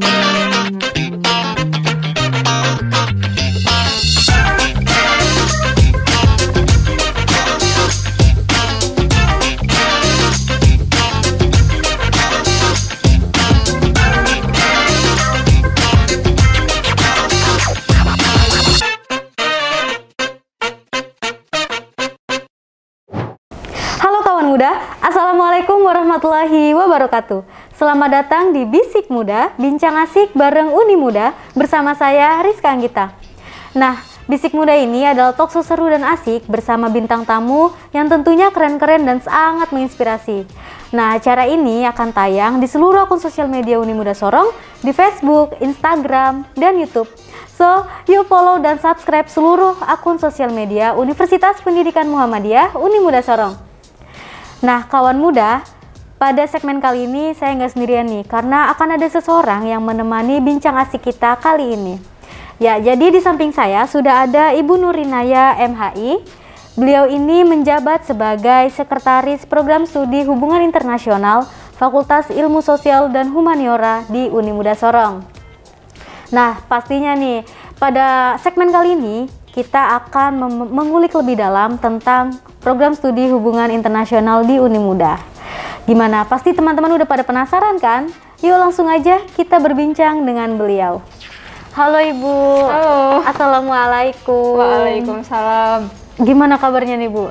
Bye. warahmatullahi wabarakatuh. Selamat datang di Bisik Muda, Bincang Asik bareng Uni Muda bersama saya Rizka Anggita. Nah, Bisik Muda ini adalah talk show seru dan asik bersama bintang tamu yang tentunya keren-keren dan sangat menginspirasi. Nah, acara ini akan tayang di seluruh akun sosial media Uni Muda Sorong, di Facebook, Instagram, dan YouTube. So, you follow dan subscribe seluruh akun sosial media Universitas Pendidikan Muhammadiyah Uni Muda Sorong. Nah, kawan muda, pada segmen kali ini saya nggak sendirian nih, karena akan ada seseorang yang menemani bincang asik kita kali ini. Ya, jadi di samping saya sudah ada Ibu Nurinaya MHI. Beliau ini menjabat sebagai Sekretaris Program Studi Hubungan Internasional Fakultas Ilmu Sosial dan Humaniora di Unimuda Sorong. Nah, pastinya nih, pada segmen kali ini kita akan mengulik lebih dalam tentang program studi hubungan internasional di Unimuda. Gimana? Pasti teman-teman udah pada penasaran kan? Yuk langsung aja kita berbincang dengan beliau. Halo Ibu. Halo. Assalamualaikum. Waalaikumsalam. Gimana kabarnya nih Bu?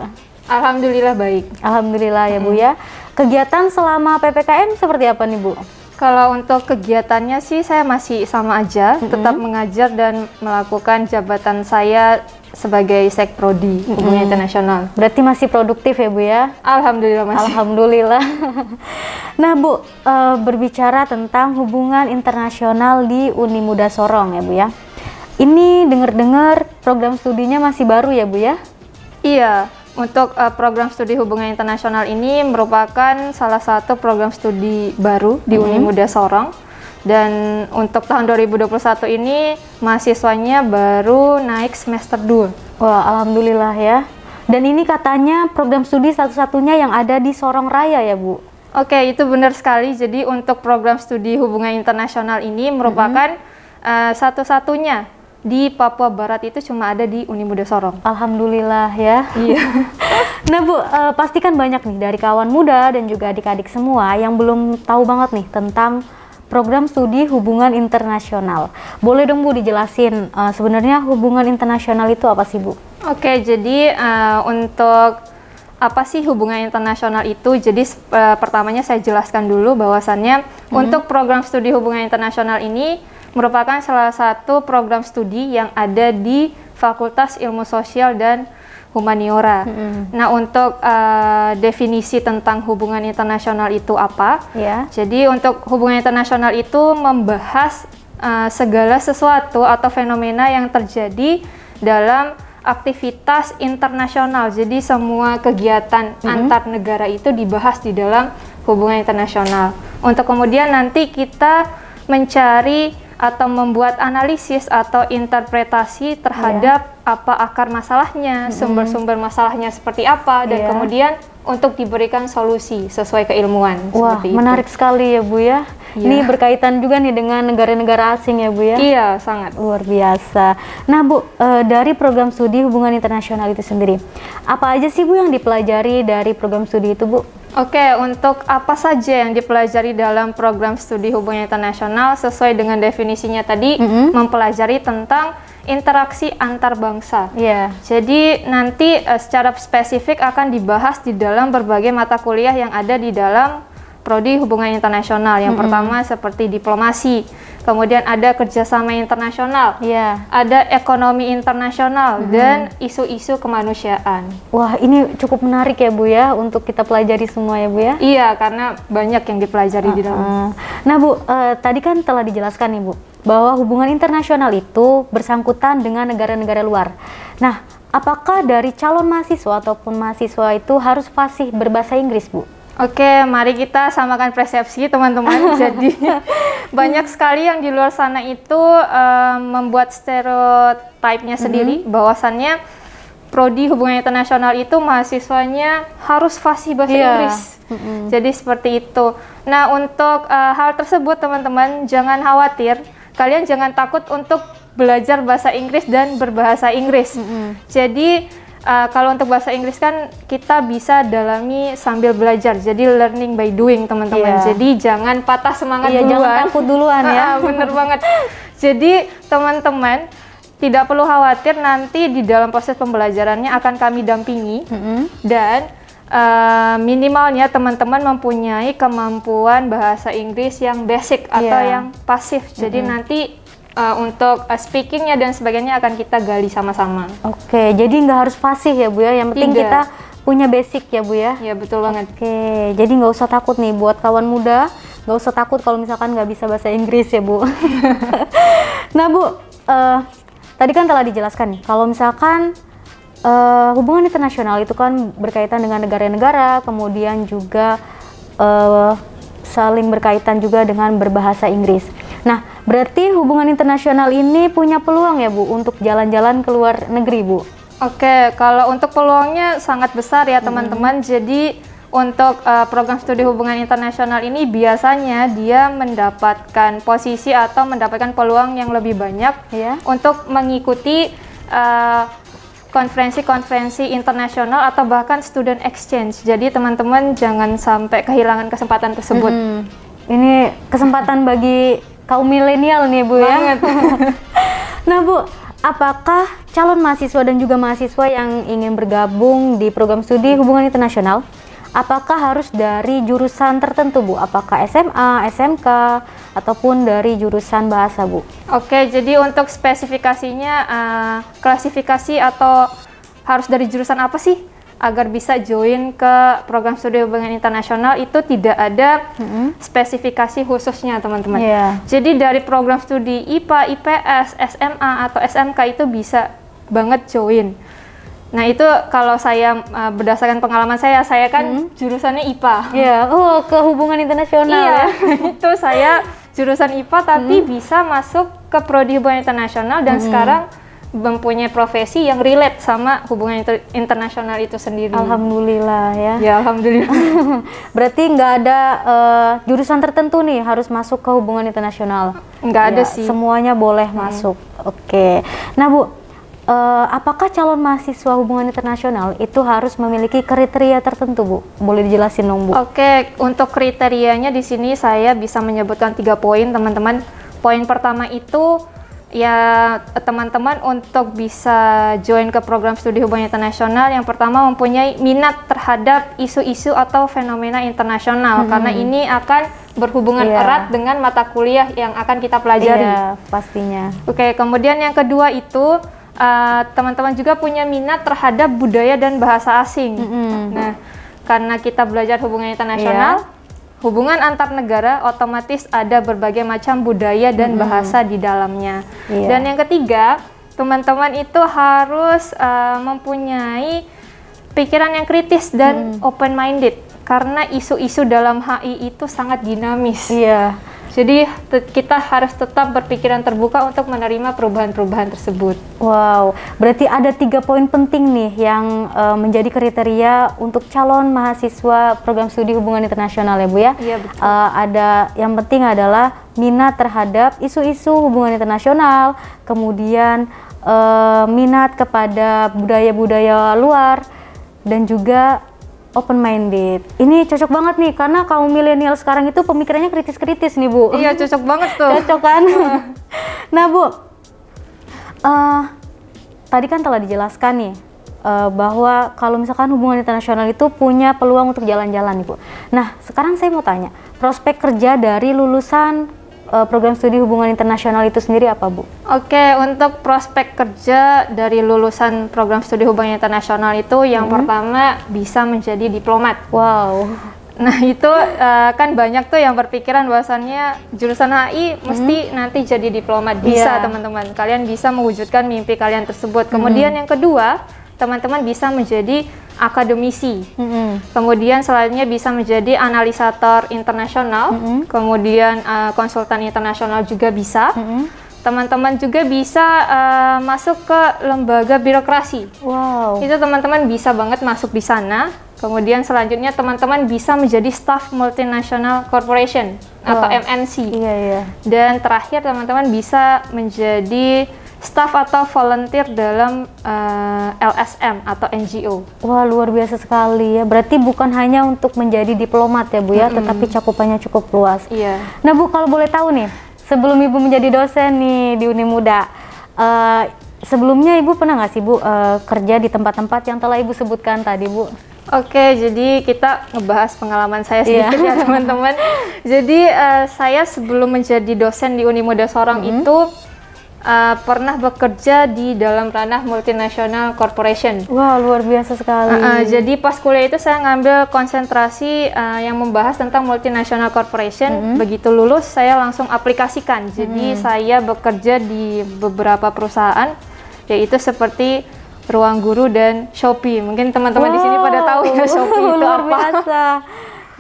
Alhamdulillah baik. Alhamdulillah ya Bu ya. Kegiatan selama PPKM seperti apa nih Bu? Kalau untuk kegiatannya sih saya masih sama aja, mm -hmm. tetap mengajar dan melakukan jabatan saya sebagai sekprodi hubungan hmm. internasional. Berarti masih produktif ya Bu ya? Alhamdulillah masih. Alhamdulillah. nah Bu, e, berbicara tentang hubungan internasional di Uni Muda Sorong ya Bu ya. Ini dengar-dengar program studinya masih baru ya Bu ya? Iya, untuk uh, program studi hubungan internasional ini merupakan salah satu program studi baru di mm -hmm. Uni Muda Sorong dan untuk tahun 2021 ini mahasiswanya baru naik semester 2. Wah, alhamdulillah ya. Dan ini katanya program studi satu-satunya yang ada di Sorong Raya ya, Bu. Oke, itu benar sekali. Jadi untuk program studi hubungan internasional ini merupakan mm -hmm. uh, satu-satunya di Papua Barat itu cuma ada di Unimuda Sorong. Alhamdulillah ya. Iya. nah Bu, uh, pastikan banyak nih dari kawan muda dan juga adik-adik semua yang belum tahu banget nih tentang program studi hubungan internasional. Boleh dong Bu dijelasin uh, sebenarnya hubungan internasional itu apa sih Bu? Oke, jadi uh, untuk apa sih hubungan internasional itu? Jadi uh, pertamanya saya jelaskan dulu bahwasannya hmm. untuk program studi hubungan internasional ini merupakan salah satu program studi yang ada di Fakultas Ilmu Sosial dan humaniora. Mm-hmm. Nah, untuk uh, definisi tentang hubungan internasional itu apa? Yeah. Jadi, untuk hubungan internasional itu membahas uh, segala sesuatu atau fenomena yang terjadi dalam aktivitas internasional. Jadi, semua kegiatan mm-hmm. antar negara itu dibahas di dalam hubungan internasional. Untuk kemudian nanti kita mencari atau membuat analisis atau interpretasi terhadap yeah. apa akar masalahnya, sumber-sumber mm -hmm. masalahnya seperti apa, dan yeah. kemudian untuk diberikan solusi sesuai keilmuan. Wah, itu. menarik sekali ya Bu ya. Yeah. Ini berkaitan juga nih dengan negara-negara asing ya Bu ya. Iya, sangat luar biasa. Nah Bu, e, dari program studi hubungan internasional itu sendiri, apa aja sih Bu yang dipelajari dari program studi itu Bu? Oke, untuk apa saja yang dipelajari dalam program studi hubungan internasional sesuai dengan definisinya tadi, mm -hmm. mempelajari tentang interaksi antar bangsa. Yeah. Jadi nanti uh, secara spesifik akan dibahas di dalam berbagai mata kuliah yang ada di dalam prodi hubungan internasional. Yang mm -hmm. pertama seperti diplomasi kemudian ada kerjasama internasional, yeah. ada ekonomi internasional, mm -hmm. dan isu-isu kemanusiaan. Wah, ini cukup menarik ya Bu ya, untuk kita pelajari semua ya Bu ya? Iya, karena banyak yang dipelajari uh -uh. di dalam. Nah Bu, uh, tadi kan telah dijelaskan nih Bu, bahwa hubungan internasional itu bersangkutan dengan negara-negara luar. Nah, apakah dari calon mahasiswa ataupun mahasiswa itu harus fasih berbahasa Inggris Bu? Oke, mari kita samakan persepsi teman-teman. Jadi banyak sekali yang di luar sana itu um, membuat stereotipnya mm-hmm. sendiri, mm -hmm. bahwasannya prodi hubungan internasional itu mahasiswanya harus fasih bahasa yeah. Inggris. Mm -hmm. Jadi seperti itu. Nah, untuk uh, hal tersebut teman-teman jangan khawatir. Kalian jangan takut untuk belajar bahasa Inggris dan berbahasa Inggris. Mm -hmm. Jadi uh, kalau untuk bahasa Inggris kan kita bisa dalami sambil belajar. Jadi learning by doing, teman-teman. Yeah. Jadi jangan patah semangat yeah, duluan. Jangan takut duluan ya. bener banget. Jadi teman-teman tidak perlu khawatir nanti di dalam proses pembelajarannya akan kami dampingi mm -hmm. dan uh, minimalnya teman-teman mempunyai kemampuan bahasa Inggris yang basic yeah. atau iya. yang pasif. Jadi mm -hmm. nanti uh, untuk uh, speakingnya dan sebagainya akan kita gali sama-sama. Oke, okay, jadi nggak harus fasih ya Bu ya, yang penting Tidak. kita punya basic ya Bu ya. Iya betul banget. Oke, okay, jadi nggak usah takut nih buat kawan muda, nggak usah takut kalau misalkan nggak bisa bahasa Inggris ya Bu. nah Bu, uh, tadi kan telah dijelaskan nih, kalau misalkan uh, hubungan internasional itu kan berkaitan dengan negara-negara, kemudian juga uh, saling berkaitan juga dengan berbahasa Inggris. Nah, Berarti hubungan internasional ini punya peluang ya Bu untuk jalan-jalan ke luar negeri Bu? Oke, kalau untuk peluangnya sangat besar ya teman-teman. Hmm. Jadi untuk uh, program studi hubungan internasional ini biasanya dia mendapatkan posisi atau mendapatkan peluang yang lebih banyak ya untuk mengikuti eh, konferensi-konferensi internasional atau bahkan student exchange. Jadi teman-teman jangan sampai kehilangan kesempatan tersebut. -hmm. Ini kesempatan bagi kaum milenial nih Bu ya. Banget. ya. nah Bu, apakah calon mahasiswa dan juga mahasiswa yang ingin bergabung di program studi hubungan internasional, apakah harus dari jurusan tertentu Bu? Apakah SMA, SMK, ataupun dari jurusan bahasa Bu? Oke, jadi untuk spesifikasinya, uh, klasifikasi atau harus dari jurusan apa sih? agar bisa join ke program studi hubungan internasional itu tidak ada hmm. spesifikasi khususnya teman-teman. Yeah. Jadi dari program studi IPA, IPS, SMA atau SMK itu bisa banget join. Nah itu kalau saya uh, berdasarkan pengalaman saya, saya kan hmm. jurusannya IPA. Iya, yeah. oh ke hubungan internasional. Iya, ya. itu saya jurusan IPA tapi hmm. bisa masuk ke prodi hubungan internasional dan hmm. sekarang mempunyai profesi yang relate sama hubungan inter internasional itu sendiri. Alhamdulillah ya. Ya alhamdulillah. Berarti nggak ada uh, jurusan tertentu nih harus masuk ke hubungan internasional. Nggak ya, ada sih. Semuanya boleh hmm. masuk. Oke. Nah bu, uh, apakah calon mahasiswa hubungan internasional itu harus memiliki kriteria tertentu bu? Boleh dijelasin dong bu? Oke, untuk kriterianya di sini saya bisa menyebutkan tiga poin teman-teman. Poin pertama itu ya teman-teman untuk bisa join ke program studi hubungan internasional yang pertama mempunyai minat terhadap isu-isu atau fenomena internasional hmm. karena ini akan berhubungan yeah. erat dengan mata kuliah yang akan kita pelajari. yeah, pastinya. Oke, kemudian yang kedua itu eh, teman-teman uh, juga punya minat terhadap budaya dan bahasa asing. Mm -hmm. Nah, karena kita belajar hubungan internasional yeah Hubungan antar negara otomatis ada berbagai macam budaya dan hmm. bahasa di dalamnya. Yeah. Dan yang ketiga, teman-teman itu harus uh, mempunyai pikiran yang kritis dan mm. open minded karena isu-isu dalam HI itu sangat dinamis. Iya. Yeah jadi kita harus tetap berpikiran terbuka untuk menerima perubahan-perubahan tersebut. Wow, berarti ada tiga poin penting nih yang e, menjadi kriteria untuk calon mahasiswa program studi hubungan internasional ya Bu ya. Iya betul. E, ada yang penting adalah minat terhadap isu-isu hubungan internasional, kemudian e, minat kepada budaya-budaya luar dan juga open minded. Ini cocok banget nih karena kaum milenial sekarang itu pemikirannya kritis-kritis nih, Bu. Iya, cocok banget tuh. cocok kan? Iya. nah, Bu. Uh, tadi kan telah dijelaskan nih uh, bahwa kalau misalkan hubungan internasional itu punya peluang untuk jalan-jalan, Bu. Nah, sekarang saya mau tanya, prospek kerja dari lulusan uh, program studi hubungan internasional itu sendiri apa Bu? Oke, untuk prospek kerja dari lulusan program studi hubungan internasional itu yang hmm. pertama bisa menjadi diplomat. Wow. Nah itu uh, kan banyak tuh yang berpikiran bahwasannya jurusan HI mm-hmm. mesti hmm. nanti jadi diplomat bisa yeah. teman-teman kalian bisa mewujudkan mimpi kalian tersebut kemudian hmm. yang kedua teman-teman bisa menjadi akademisi. Mm -hmm. Kemudian selanjutnya bisa menjadi analisator internasional, mm -hmm. kemudian uh, konsultan internasional juga bisa. Mm -hmm. Teman-teman juga bisa uh, masuk ke lembaga birokrasi. Wow. Itu teman-teman bisa banget masuk di sana. Kemudian selanjutnya teman-teman bisa menjadi staff multinational corporation oh. atau MNC. Iya, iya. Dan terakhir teman-teman bisa menjadi staff atau volunteer dalam uh, eh, LSM atau NGO. Wah, luar biasa sekali ya. Berarti bukan hanya untuk menjadi diplomat ya, Bu ya, mm -hmm. tetapi cakupannya cukup luas. Iya. Yeah. Nah, Bu, kalau boleh tahu nih, sebelum Ibu menjadi dosen nih di Uni Muda, uh, sebelumnya Ibu pernah nggak sih, Bu, uh, kerja di tempat-tempat yang telah Ibu sebutkan tadi, Bu? Oke, jadi kita ngebahas pengalaman saya iya. sedikit yeah. ya, teman-teman. jadi, uh, saya sebelum menjadi dosen di Uni Muda Sorong mm -hmm. itu uh, pernah bekerja di dalam ranah multinasional corporation. Wah, wow, luar biasa sekali. Uh, uh, jadi pas kuliah itu saya ngambil konsentrasi uh, yang membahas tentang multinasional corporation. Mm -hmm. Begitu lulus saya langsung aplikasikan. Jadi mm -hmm. saya bekerja di beberapa perusahaan yaitu seperti Ruang Guru dan Shopee. Mungkin teman-teman wow, di sini pada tahu ya Shopee itu luar apa. Biasa.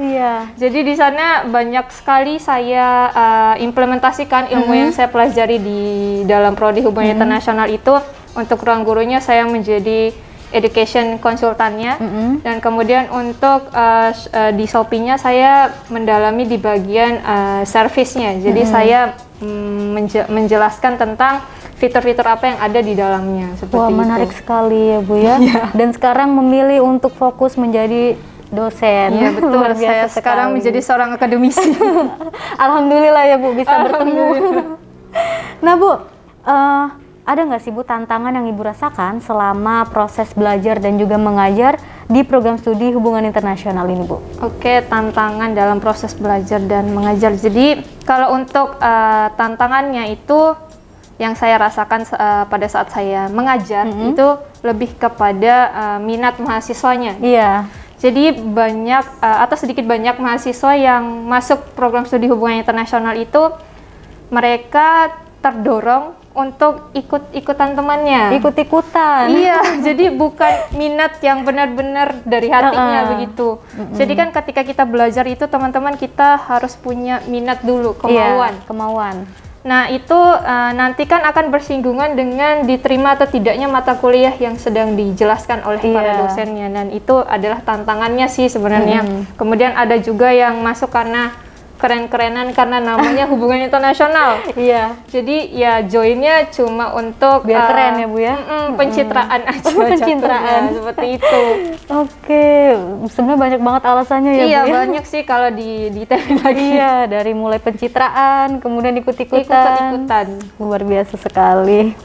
Iya, jadi di sana banyak sekali saya uh, implementasikan ilmu mm -hmm. yang saya pelajari di dalam prodi hubungan mm -hmm. internasional itu untuk ruang gurunya saya menjadi education konsultannya mm -hmm. dan kemudian untuk uh, di Shopee-nya saya mendalami di bagian uh, servicenya Jadi mm -hmm. saya mm, menjelaskan tentang fitur-fitur apa yang ada di dalamnya seperti Wah, menarik itu. sekali ya Bu ya. Iya. Dan sekarang memilih untuk fokus menjadi dosen. Iya betul. Luar saya sekali. sekarang menjadi seorang akademisi. Alhamdulillah ya Bu bisa bertemu. nah Bu, uh, ada nggak sih Bu tantangan yang Ibu rasakan selama proses belajar dan juga mengajar di program studi hubungan internasional ini Bu? Oke, tantangan dalam proses belajar dan mengajar. Jadi kalau untuk uh, tantangannya itu yang saya rasakan uh, pada saat saya mengajar mm -hmm. itu lebih kepada uh, minat mahasiswanya. Iya. Yeah jadi banyak uh, atau sedikit banyak mahasiswa yang masuk program studi hubungan internasional itu mereka terdorong untuk ikut-ikutan temannya. Ikut-ikutan. Iya, jadi bukan minat yang benar-benar dari hatinya uh -uh. begitu. Uh -uh. Jadi kan ketika kita belajar itu teman-teman kita harus punya minat dulu, iya, kemauan. Yeah, kemauan. Nah, itu uh, nanti kan akan bersinggungan dengan diterima atau tidaknya mata kuliah yang sedang dijelaskan oleh yeah. para iya. dosennya dan itu adalah tantangannya sih sebenarnya. Hmm. Kemudian ada juga yang masuk karena keren-kerenan karena namanya hubungan internasional. Iya. Jadi ya joinnya cuma untuk biar uh, keren ya Bu ya. Mm, mm pencitraan mm. aja. Oh, pencitraan seperti itu. Oke, sebenarnya banyak banget alasannya ya iya, Bu. Iya, banyak sih kalau di detail lagi. ya dari mulai pencitraan, kemudian ikut-ikutan. Ikut-ikutan. Luar biasa sekali.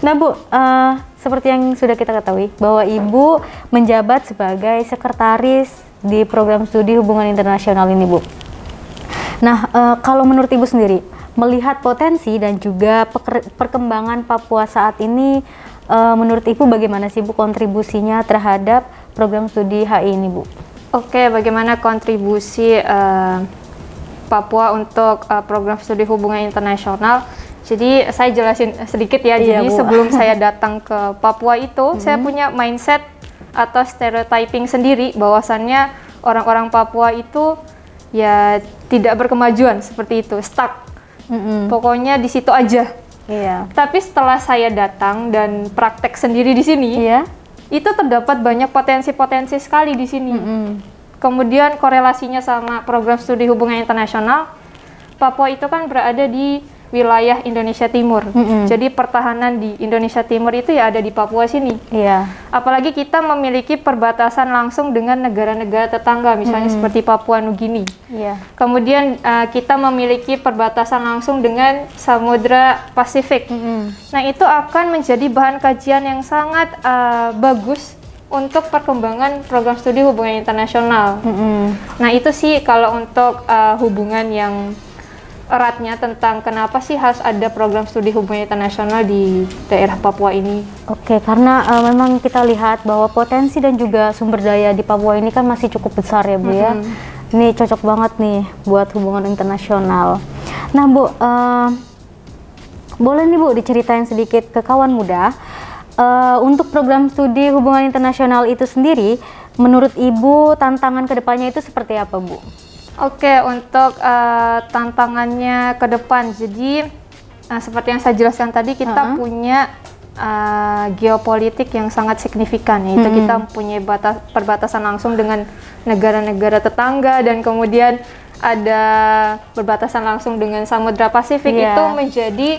Nah, Bu, uh, seperti yang sudah kita ketahui bahwa Ibu menjabat sebagai sekretaris di program studi hubungan internasional ini, Bu. Nah, uh, kalau menurut Ibu sendiri, melihat potensi dan juga perkembangan Papua saat ini, uh, menurut Ibu bagaimana sih Bu kontribusinya terhadap program studi HI ini, Bu? Oke, bagaimana kontribusi uh, Papua untuk uh, program studi hubungan internasional? Jadi saya jelasin sedikit ya. Iya, jadi Bu. sebelum saya datang ke Papua itu, hmm. saya punya mindset atau stereotyping sendiri bahwasannya orang-orang Papua itu ya tidak berkemajuan seperti itu, stuck. Mm-hmm. Pokoknya di situ aja. Iya. Tapi setelah saya datang dan praktek sendiri di sini, iya. itu terdapat banyak potensi-potensi sekali di sini. Mm-hmm. Kemudian korelasinya sama program studi hubungan internasional, Papua itu kan berada di wilayah Indonesia Timur. Mm -hmm. Jadi pertahanan di Indonesia Timur itu ya ada di Papua sini. Iya. Yeah. Apalagi kita memiliki perbatasan langsung dengan negara-negara tetangga, misalnya mm -hmm. seperti Papua Nugini. Iya. Yeah. Kemudian uh, kita memiliki perbatasan langsung dengan Samudra Pasifik. Mm -hmm. Nah itu akan menjadi bahan kajian yang sangat uh, bagus untuk perkembangan program studi hubungan internasional. Mm -hmm. Nah itu sih kalau untuk uh, hubungan yang eratnya tentang kenapa sih harus ada program studi hubungan internasional di daerah Papua ini? Oke, karena uh, memang kita lihat bahwa potensi dan juga sumber daya di Papua ini kan masih cukup besar ya Bu mm -hmm. ya. Ini cocok banget nih buat hubungan internasional. Nah Bu, uh, boleh nih Bu diceritain sedikit ke kawan muda uh, untuk program studi hubungan internasional itu sendiri, menurut Ibu tantangan kedepannya itu seperti apa Bu? Oke, untuk uh, tantangannya ke depan, jadi uh, seperti yang saya jelaskan tadi, kita uh -huh. punya uh, geopolitik yang sangat signifikan, yaitu -hmm. kita punya batas, perbatasan langsung dengan negara-negara tetangga dan kemudian ada perbatasan langsung dengan Samudra Pasifik yeah. itu menjadi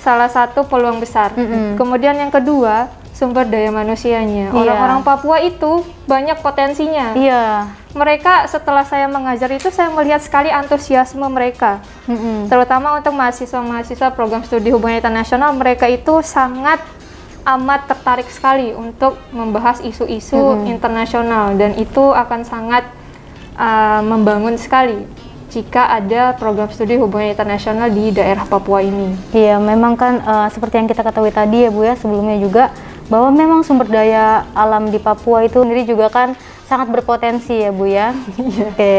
salah satu peluang besar. -hmm. Kemudian yang kedua sumber daya manusianya. Iya. Orang-orang yeah. Papua itu banyak potensinya. Iya. Yeah. Mereka setelah saya mengajar itu saya melihat sekali antusiasme mereka, mm -hmm. terutama untuk mahasiswa-mahasiswa program studi hubungan internasional. Mereka itu sangat amat tertarik sekali untuk membahas isu-isu mm -hmm. internasional dan itu akan sangat uh, membangun sekali jika ada program studi hubungan internasional di daerah Papua ini. Iya, memang kan uh, seperti yang kita ketahui tadi ya Bu ya sebelumnya juga bahwa memang sumber daya alam di Papua itu sendiri juga kan sangat berpotensi ya Bu ya. Iya. Oke.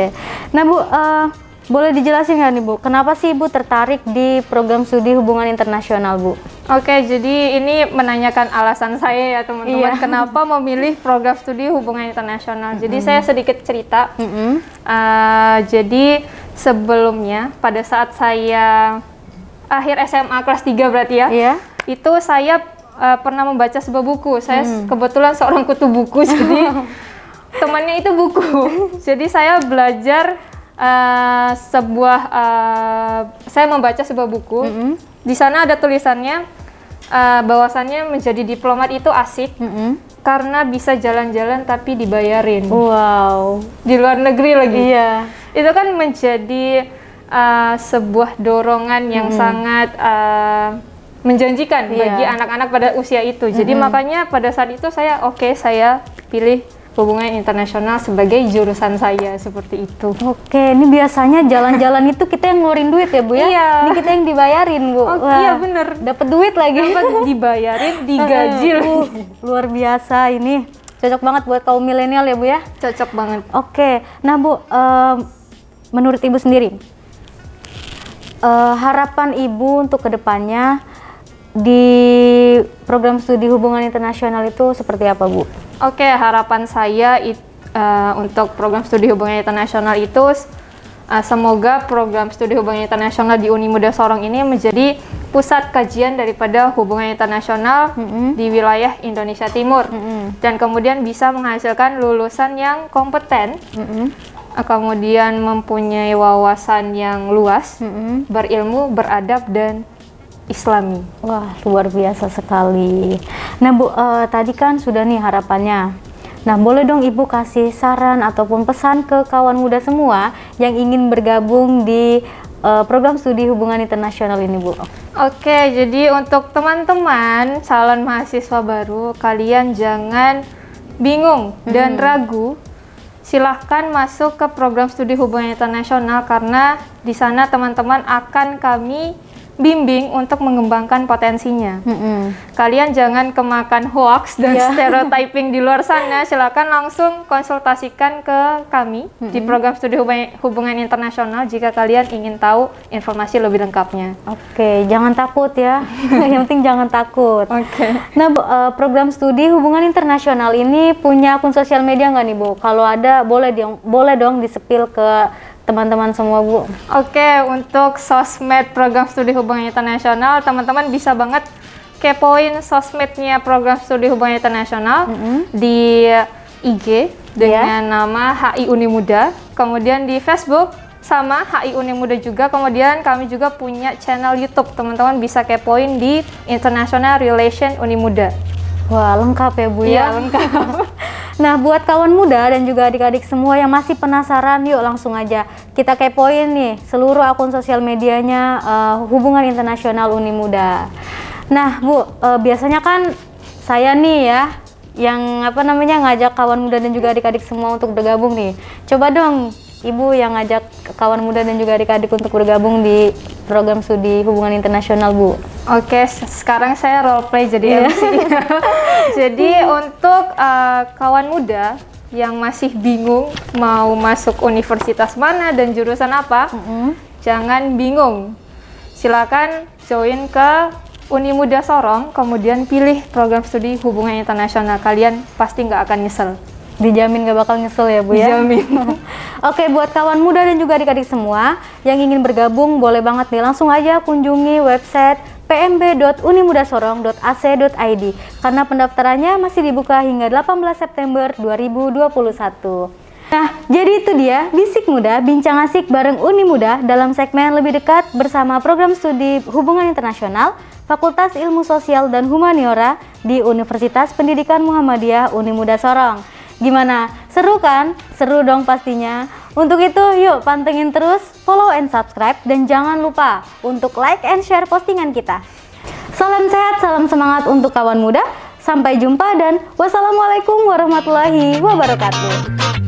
Nah Bu, uh, boleh dijelasin nggak nih Bu, kenapa sih Bu tertarik di program studi hubungan internasional Bu? Oke, jadi ini menanyakan alasan saya ya teman-teman, iya. kenapa memilih program studi hubungan internasional. Mm -hmm. Jadi saya sedikit cerita, mm -hmm. uh, jadi sebelumnya pada saat saya akhir SMA kelas 3 berarti ya, yeah. itu saya uh, pernah membaca sebuah buku. Saya hmm. kebetulan seorang kutu buku, jadi temannya itu buku. jadi saya belajar uh, sebuah, uh, saya membaca sebuah buku. -hmm. Di sana ada tulisannya uh, bahwasannya menjadi diplomat itu asik. -hmm. Karena bisa jalan-jalan tapi dibayarin. Wow. Di luar negeri lagi. Iya. Itu kan menjadi uh, sebuah dorongan yang hmm. sangat uh, menjanjikan yeah. bagi anak-anak pada usia itu. Jadi mm -hmm. makanya pada saat itu saya oke okay, saya pilih hubungan internasional sebagai jurusan saya seperti itu. Oke, ini biasanya jalan-jalan itu kita yang ngeluarin duit ya bu ya? Iya. Ini kita yang dibayarin bu. Oh, Wah, iya bener. Dapat duit lagi. Dapat dibayarin, digaji Uh, Uh, luar biasa ini. Cocok banget buat kaum milenial ya bu ya? Cocok banget. Oke, nah bu, uh, menurut ibu sendiri, uh, harapan ibu untuk kedepannya di program studi hubungan internasional itu seperti apa Bu? Oke harapan saya it, uh, untuk program studi hubungan internasional itu uh, semoga program studi hubungan internasional di Uni Muda Sorong ini menjadi pusat kajian daripada hubungan internasional mm -hmm. di wilayah Indonesia Timur mm -hmm. dan kemudian bisa menghasilkan lulusan yang kompeten. Mm -hmm kemudian mempunyai wawasan yang luas, mm -hmm. berilmu, beradab dan Islami. Wah, luar biasa sekali. Nah, Bu, uh, tadi kan sudah nih harapannya. Nah, boleh dong Ibu kasih saran ataupun pesan ke kawan muda semua yang ingin bergabung di uh, program studi hubungan internasional ini, Bu. Oke, jadi untuk teman-teman calon mahasiswa baru, kalian jangan bingung hmm. dan ragu. Silahkan masuk ke program studi hubungan internasional karena di sana teman-teman akan kami bimbing untuk mengembangkan potensinya. Mm -hmm. Kalian jangan kemakan hoax dan yeah. stereotyping di luar sana. Silakan langsung konsultasikan ke kami mm -hmm. di program studi hubungan, internasional jika kalian ingin tahu informasi lebih lengkapnya. Oke, okay, jangan takut ya. Yang penting jangan takut. Oke. Okay. Nah, bu, uh, program studi hubungan internasional ini punya akun sosial media nggak nih, Bu? Kalau ada boleh dong boleh dong disepil ke teman-teman semua Bu. Oke, untuk sosmed program studi hubungan internasional, teman-teman bisa banget kepoin sosmednya program studi hubungan internasional mm -hmm. di IG dengan yeah. nama HI Unimuda, kemudian di Facebook sama HI Unimuda juga, kemudian kami juga punya channel YouTube, teman-teman bisa kepoin di International Relation Unimuda. Wah, lengkap ya Bu ya. Iya, lengkap. Nah, buat kawan muda dan juga adik-adik semua yang masih penasaran, yuk langsung aja kita kepoin nih seluruh akun sosial medianya uh, Hubungan Internasional Uni Muda. Nah, Bu, uh, biasanya kan saya nih ya yang apa namanya ngajak kawan muda dan juga adik-adik semua untuk bergabung nih. Coba dong Ibu yang ngajak kawan muda dan juga adik-adik untuk bergabung di program studi hubungan internasional, Bu. Oke, sekarang saya role play jadi yeah. MC. jadi untuk uh, kawan muda yang masih bingung mau masuk universitas mana dan jurusan apa, mm -hmm. jangan bingung. Silakan join ke Uni Muda Sorong, kemudian pilih program studi hubungan internasional kalian, pasti nggak akan nyesel. Dijamin gak bakal nyesel ya Bu ya? Dijamin. Oke, buat kawan muda dan juga adik-adik semua yang ingin bergabung, boleh banget nih langsung aja kunjungi website pmb.unimudasorong.ac.id karena pendaftarannya masih dibuka hingga 18 September 2021. Nah, jadi itu dia Bisik Muda, Bincang Asik bareng Uni Muda dalam segmen lebih dekat bersama program studi Hubungan Internasional Fakultas Ilmu Sosial dan Humaniora di Universitas Pendidikan Muhammadiyah Uni Muda Sorong. Gimana? Seru kan? Seru dong pastinya. Untuk itu, yuk pantengin terus, follow and subscribe, dan jangan lupa untuk like and share postingan kita. Salam sehat, salam semangat untuk kawan muda. Sampai jumpa dan wassalamualaikum warahmatullahi wabarakatuh.